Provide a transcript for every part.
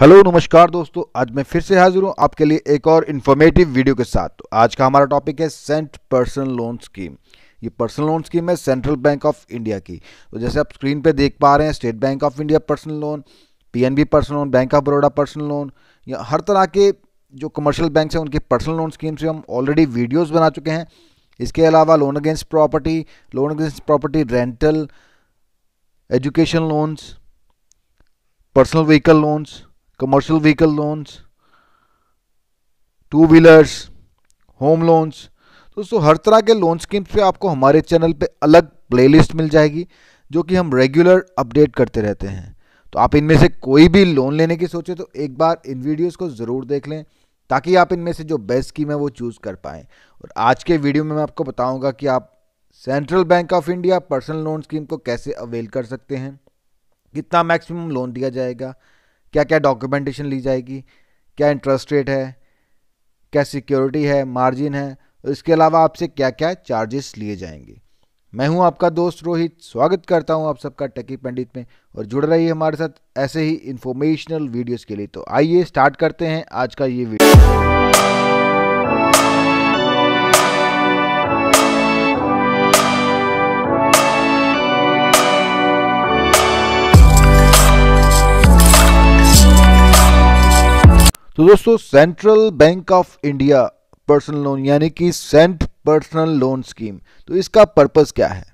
hello नमस्कार दोस्तों आज मैं फिर से हाजिर हूं आपके लिए एक और इन्फॉर्मेटिव वीडियो के साथ तो आज का हमारा टॉपिक है सेंट पर्सनल लोन स्कीम ये पर्सनल लोन स्कीम है सेंट्रल बैंक ऑफ इंडिया की तो जैसे आप स्क्रीन पे देख पा रहे हैं State Bank of India personal loan PNB personal loan bank of Baroda personal loan या हर तरह के जो कमर्शियल बैंक हैं उनकी पर्सनल लोन स्कीम से हम ऑलरेडी वीडियोज़ बना चुके हैं इसके अलावा loan against property loan against property rental education loans personal vehicle loans commercial vehicle loans, two wheelers home loans दोस्तों हर तरह के लोन स्कीम्स पे आपको हमारे चैनल पे अलग प्लेलिस्ट मिल जाएगी जो कि हम रेगुलर अपडेट करते रहते हैं तो आप इनमें से कोई भी लोन लेने की सोचे तो एक बार इन वीडियोस को ज़रूर देख लें ताकि आप इनमें से जो बेस्ट स्कीम है वो चूज़ कर पाएँ और आज के वीडियो में मैं आपको बताऊँगा कि आप Central Bank of India personal loan scheme को कैसे अवेल कर सकते हैं कितना मैक्सिमम लोन दिया जाएगा क्या क्या डॉक्यूमेंटेशन ली जाएगी क्या इंटरेस्ट रेट है क्या सिक्योरिटी है मार्जिन है और इसके अलावा आपसे क्या क्या चार्जेस लिए जाएंगे मैं हूं आपका दोस्त रोहित स्वागत करता हूं आप सबका टकी पंडित में और जुड़ रही है हमारे साथ ऐसे ही इन्फॉर्मेशनल वीडियोस के लिए तो आइए स्टार्ट करते हैं आज का ये वीडियो तो दोस्तों Central Bank of India personal loan यानी कि सेंट पर्सनल लोन स्कीम तो इसका पर्पस क्या है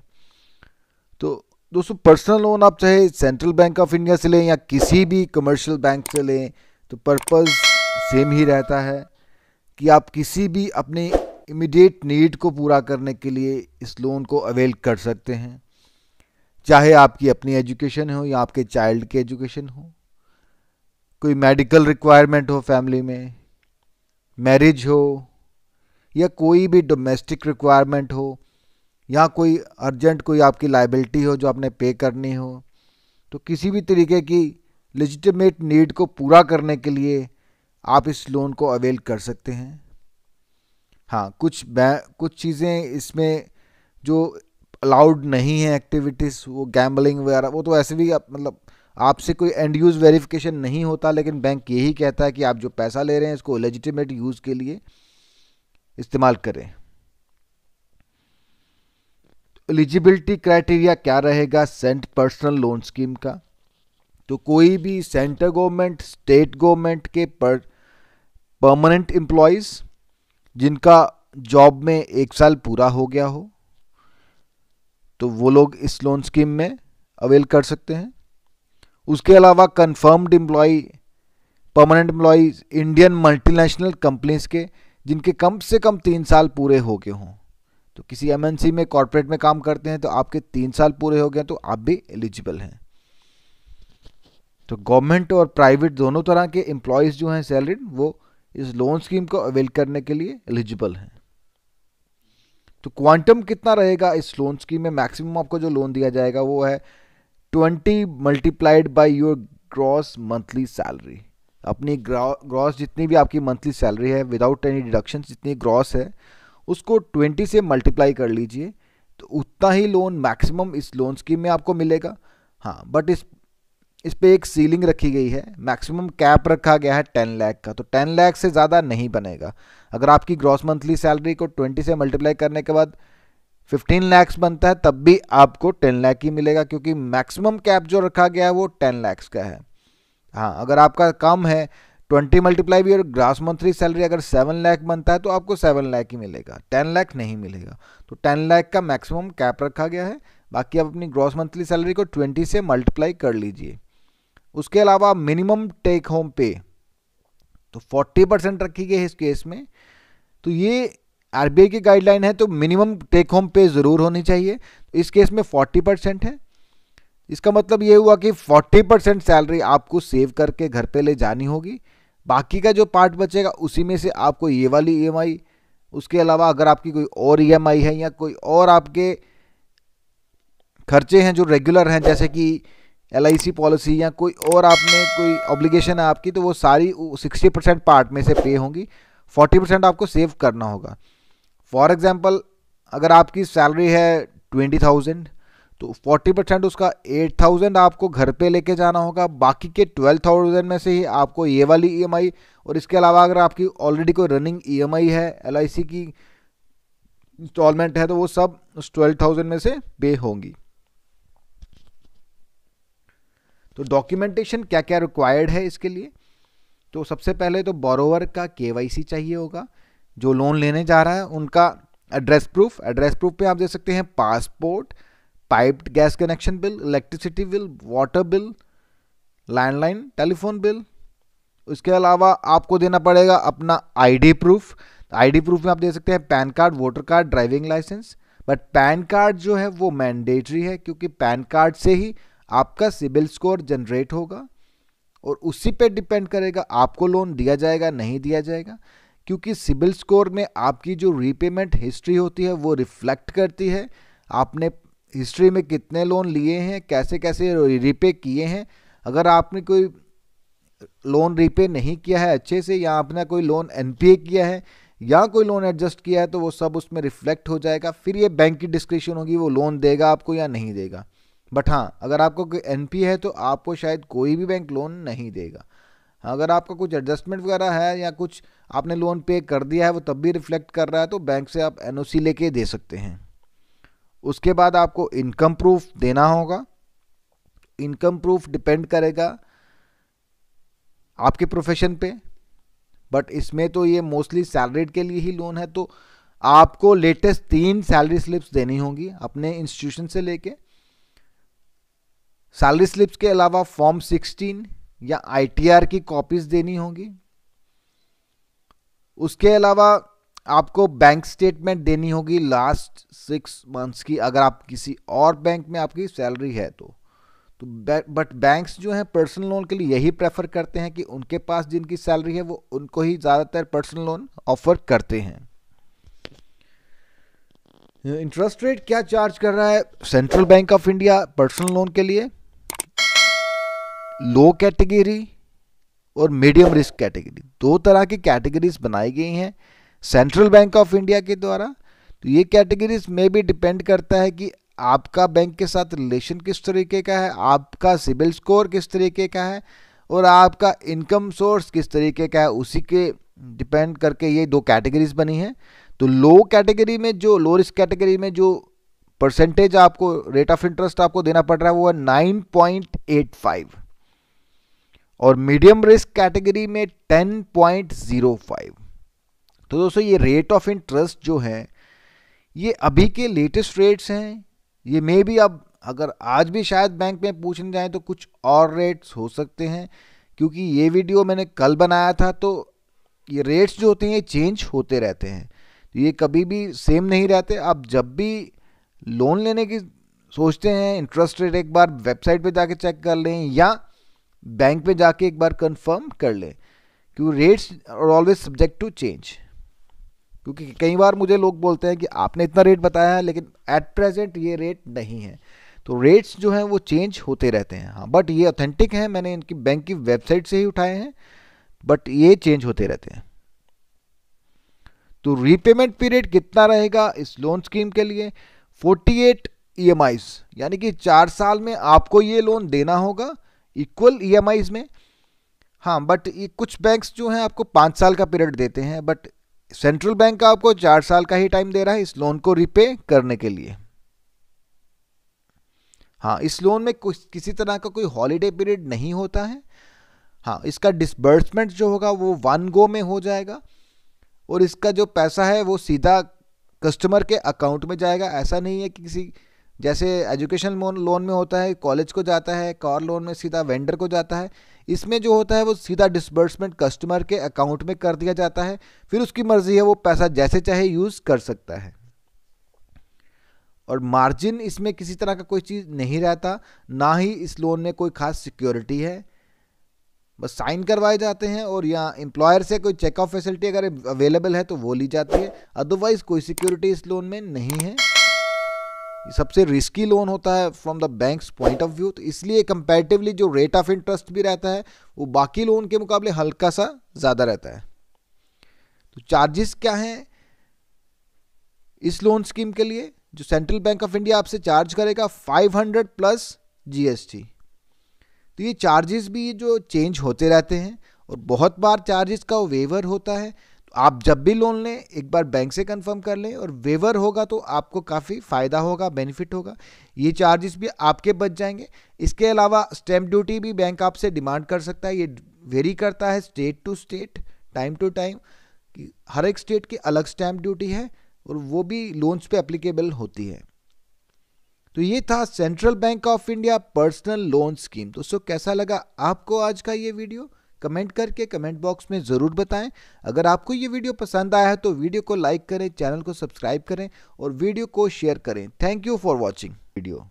तो दोस्तों पर्सनल लोन आप चाहे सेंट्रल बैंक ऑफ इंडिया से लें या किसी भी कमर्शियल बैंक से लें तो पर्पस सेम ही रहता है कि आप किसी भी अपने इमीडिएट नीड को पूरा करने के लिए इस लोन को अवेल कर सकते हैं चाहे आपकी अपनी एजुकेशन हो या आपके चाइल्ड की एजुकेशन हो कोई मेडिकल रिक्वायरमेंट हो फैमिली में मैरिज हो या कोई भी डोमेस्टिक रिक्वायरमेंट हो या कोई अर्जेंट कोई आपकी लाइबिलिटी हो जो आपने पे करनी हो तो किसी भी तरीके की लिजिटमेट नीड को पूरा करने के लिए आप इस लोन को अवेल कर सकते हैं हाँ कुछ कुछ चीज़ें इसमें जो अलाउड नहीं है एक्टिविटीज़ वो गैम्बलिंग वगैरह वो तो ऐसे भी आप मतलब आपसे कोई एंड यूज़ वेरिफिकेशन नहीं होता लेकिन बैंक यही कहता है कि आप जो पैसा ले रहे हैं इसको लेजिटिमेट यूज़ के लिए इस्तेमाल करें एलिजिबिलिटी क्राइटेरिया क्या रहेगा सेंट पर्सनल लोन स्कीम का तो कोई भी सेंटर गवर्नमेंट स्टेट गवर्नमेंट के पर परमानेंट एम्प्लॉयज़ जिनका जॉब में एक साल पूरा हो गया हो तो वो लोग इस लोन स्कीम में अवेल कर सकते हैं उसके अलावा confirmed employ permanent employees Indian multinational companies के जिनके कम से कम तीन साल पूरे हो गए हों तो किसी एमएनसी में कॉरपोरेट में काम करते हैं तो आपके तीन साल पूरे हो गए तो आप भी एलिजिबल हैं तो गवर्नमेंट और प्राइवेट दोनों तरह के एम्प्लॉयज़ जो हैं सैलरीड वो इस लोन स्कीम को अवेल करने के लिए एलिजिबल हैं तो क्वांटम कितना रहेगा इस लोन स्कीम में मैक्सिमम आपको जो लोन दिया जाएगा वो है twenty multiplied by your gross monthly salary अपनी ग्रॉस जितनी भी आपकी मंथली सैलरी है विदाउट एनी डिडक्शन जितनी ग्रॉस है उसको ट्वेंटी से मल्टीप्लाई कर लीजिए तो उतना ही लोन मैक्सिमम इस लोन स्कीम में आपको मिलेगा हाँ बट इस इस पर एक सीलिंग रखी गई है मैक्सिमम कैप रखा गया है टेन लाख का तो टेन लाख से ज़्यादा नहीं बनेगा अगर आपकी ग्रॉस मंथली सैलरी को ट्वेंटी से मल्टीप्लाई करने के बाद 15 लैक्स बनता है तब भी आपको 10 लाख ही मिलेगा क्योंकि मैक्सिमम कैप जो रखा गया है वो 10 लैक्स का है हाँ अगर आपका कम है 20 मल्टीप्लाई भी और ग्रास मंथली सैलरी अगर 7 लाख बनता है तो आपको 7 लाख ही मिलेगा 10 लाख नहीं मिलेगा तो 10 लाख का मैक्सिमम कैप रखा गया है बाकी आप अपनी ग्रॉस मंथली सैलरी को ट्वेंटी से मल्टीप्लाई कर लीजिए उसके अलावा मिनिमम टेक होम पे तो फोर्टी परसेंट रखी गई है इस केस में तो ये आरबीआई की गाइडलाइन है तो मिनिमम टेक होम पे ज़रूर होनी चाहिए तो इस केस में 40 परसेंट है इसका मतलब ये हुआ कि 40 परसेंट सैलरी आपको सेव करके घर पे ले जानी होगी बाकी का जो पार्ट बचेगा उसी में से आपको ये वाली ई e उसके अलावा अगर आपकी कोई और ई e है या कोई और आपके खर्चे हैं जो रेगुलर हैं जैसे कि एल पॉलिसी या कोई और आपने कोई ऑब्लिगेशन है आपकी तो वो सारी सिक्सटी परसेंट पार्ट में से पे होंगी फोर्टी परसेंट आपको सेव करना होगा फॉर एग्जाम्पल अगर आपकी सैलरी है ट्वेंटी थाउजेंड तो फोर्टी परसेंट उसका एट थाउजेंड आपको घर पे लेके जाना होगा बाकी के ट्वेल्व थाउजेंड में से ही आपको ये वाली ईएमआई e और इसके अलावा अगर आपकी ऑलरेडी कोई रनिंग ईएमआई e है एलआईसी की इंस्टॉलमेंट है तो वो सब उस ट्वेल्व थाउजेंड में से पे होंगी तो डॉक्यूमेंटेशन क्या क्या रिक्वायर्ड है इसके लिए तो सबसे पहले तो बोरोवर का के चाहिए होगा जो लोन लेने जा रहा है उनका एड्रेस प्रूफ एड्रेस प्रूफ पे आप दे सकते हैं passport piped gas connection bill electricity bill water bill landline telephone bill उसके अलावा आपको देना पड़ेगा अपना आईडी प्रूफ आईडी प्रूफ में आप दे सकते हैं PAN card voter card driving licence but PAN card जो है वो मैंडेटरी है क्योंकि पैन कार्ड से ही आपका सिबिल स्कोर जनरेट होगा और उसी पे डिपेंड करेगा आपको लोन दिया जाएगा नहीं दिया जाएगा क्योंकि सिबिल स्कोर में आपकी जो रीपेमेंट हिस्ट्री होती है वो रिफ्लेक्ट करती है आपने हिस्ट्री में कितने लोन लिए हैं कैसे कैसे रीपे किए हैं अगर आपने कोई लोन रीपे नहीं किया है अच्छे से या आपने कोई लोन एनपीए किया है या कोई लोन एडजस्ट किया है तो वो सब उसमें रिफ्लेक्ट हो जाएगा फिर ये बैंक की डिस्क्रिप्शन होगी वो लोन देगा आपको या नहीं देगा बट हाँ अगर आपको कोई एन है तो आपको शायद कोई भी बैंक लोन नहीं देगा अगर आपका कुछ एडजस्टमेंट वगैरह है या कुछ आपने लोन पे कर दिया है वो तब भी रिफ्लेक्ट कर रहा है तो बैंक से आप एन लेके दे सकते हैं उसके बाद आपको इनकम प्रूफ देना होगा इनकम प्रूफ डिपेंड करेगा आपके प्रोफेशन पे बट इसमें तो ये मोस्टली सैलरीड के लिए ही लोन है तो आपको लेटेस्ट तीन सैलरी स्लिप्स देनी होगी अपने इंस्टीट्यूशन से लेके सैलरी स्लिप्स के अलावा फॉर्म सिक्सटीन या आईटीआर की कॉपीज देनी होगी उसके अलावा आपको बैंक स्टेटमेंट देनी होगी लास्ट सिक्स मंथ्स की अगर आप किसी और बैंक में आपकी सैलरी है तो तो बट बैंक्स जो हैं पर्सनल लोन के लिए यही प्रेफर करते हैं कि उनके पास जिनकी सैलरी है वो उनको ही ज़्यादातर पर्सनल लोन ऑफर करते हैं इंटरेस्ट रेट क्या चार्ज कर रहा है Central Bank of India personal loan के लिए लो कैटेगरी और मीडियम रिस्क कैटेगरी दो तरह की कैटेगरीज बनाई गई हैं सेंट्रल बैंक ऑफ इंडिया के द्वारा तो ये कैटेगरीज में भी डिपेंड करता है कि आपका बैंक के साथ रिलेशन किस तरीके का है आपका सिबिल स्कोर किस तरीके का है और आपका इनकम सोर्स किस तरीके का है उसी के डिपेंड करके ये दो कैटेगरीज बनी हैं तो लो कैटेगरी में जो लो रिस्क कैटेगरी में जो परसेंटेज आपको रेट ऑफ इंटरेस्ट आपको देना पड़ रहा है वो है नाइन पॉइंट एट फाइव और मीडियम रिस्क कैटेगरी में 10.05 तो दोस्तों ये रेट ऑफ इंटरेस्ट जो है ये अभी के लेटेस्ट रेट्स हैं ये मे भी अब अगर आज भी शायद बैंक में पूछने जाएं तो कुछ और रेट्स हो सकते हैं क्योंकि ये वीडियो मैंने कल बनाया था तो ये रेट्स जो होते हैं ये चेंज होते रहते हैं तो ये कभी भी सेम नहीं रहते आप जब भी लोन लेने की सोचते हैं इंटरेस्ट रेट एक बार वेबसाइट पे जाके चेक कर लें या बैंक में जाके एक बार कंफर्म कर ले क्योंकि rates are always subject to change क्योंकि कई बार मुझे लोग बोलते हैं कि आपने इतना रेट बताया है लेकिन एट प्रेजेंट ये रेट नहीं है तो रेट्स जो हैं वो चेंज होते रहते हैं हाँ बट ये ऑथेंटिक हैं मैंने इनकी बैंक की वेबसाइट से ही उठाए हैं बट ये चेंज होते रहते हैं तो रीपेमेंट पीरियड कितना रहेगा इस लोन स्कीम के लिए 48 एट e यानी कि चार साल में आपको ये लोन देना होगा इक्वल ई e में हाँ बट ये कुछ बैंक्स जो हैं आपको पाँच साल का पीरियड देते हैं बट सेंट्रल बैंक का आपको चार साल का ही टाइम दे रहा है इस लोन को रिपे करने के लिए हाँ इस लोन में कुछ किसी तरह का कोई हॉलीडे पीरियड नहीं होता है हाँ इसका डिसबर्समेंट जो होगा वो वन गो में हो जाएगा और इसका जो पैसा है वो सीधा कस्टमर के अकाउंट में जाएगा ऐसा नहीं है कि किसी जैसे एजुकेशन लोन लोन में होता है कॉलेज को जाता है कार लोन में सीधा वेंडर को जाता है इसमें जो होता है वो सीधा डिसबर्समेंट कस्टमर के अकाउंट में कर दिया जाता है फिर उसकी मर्ज़ी है वो पैसा जैसे चाहे यूज़ कर सकता है और मार्जिन इसमें किसी तरह का कोई चीज़ नहीं रहता ना ही इस लोन में कोई खास सिक्योरिटी है बस साइन करवाए जाते हैं और यहाँ एम्प्लॉयर से कोई चेकअप फैसिलिटी अगर अवेलेबल है तो वो ली जाती है अदरवाइज़ कोई सिक्योरिटी इस लोन में नहीं है सबसे रिस्की लोन होता है from the bank's point of view तो इसलिए कंपैरेटिवली जो रेट ऑफ इंटरेस्ट भी रहता है वो बाकी लोन के मुकाबले हल्का सा ज़्यादा रहता है तो चार्जेस क्या हैं इस लोन स्कीम के लिए जो सेंट्रल बैंक ऑफ इंडिया आपसे चार्ज करेगा 500 प्लस जीएसटी तो ये चार्जेस भी जो चेंज होते रहते हैं और बहुत बार चार्जेस का वेवर होता है आप जब भी लोन लें एक बार बैंक से कंफर्म कर लें और वेवर होगा तो आपको काफ़ी फ़ायदा होगा बेनिफिट होगा ये चार्जेस भी आपके बच जाएंगे इसके अलावा स्टैम्प ड्यूटी भी बैंक आपसे डिमांड कर सकता है ये वेरी करता है state to state time to time हर एक स्टेट की अलग स्टैम्प ड्यूटी है और वो भी लोन्स पे अप्लीकेबल होती है तो ये था Central Bank of India personal loan scheme दोस्तों कैसा लगा आपको आज का ये वीडियो कमेंट करके कमेंट बॉक्स में ज़रूर बताएं अगर आपको ये वीडियो पसंद आया है तो वीडियो को लाइक करें चैनल को सब्सक्राइब करें और वीडियो को शेयर करें thank you for watching video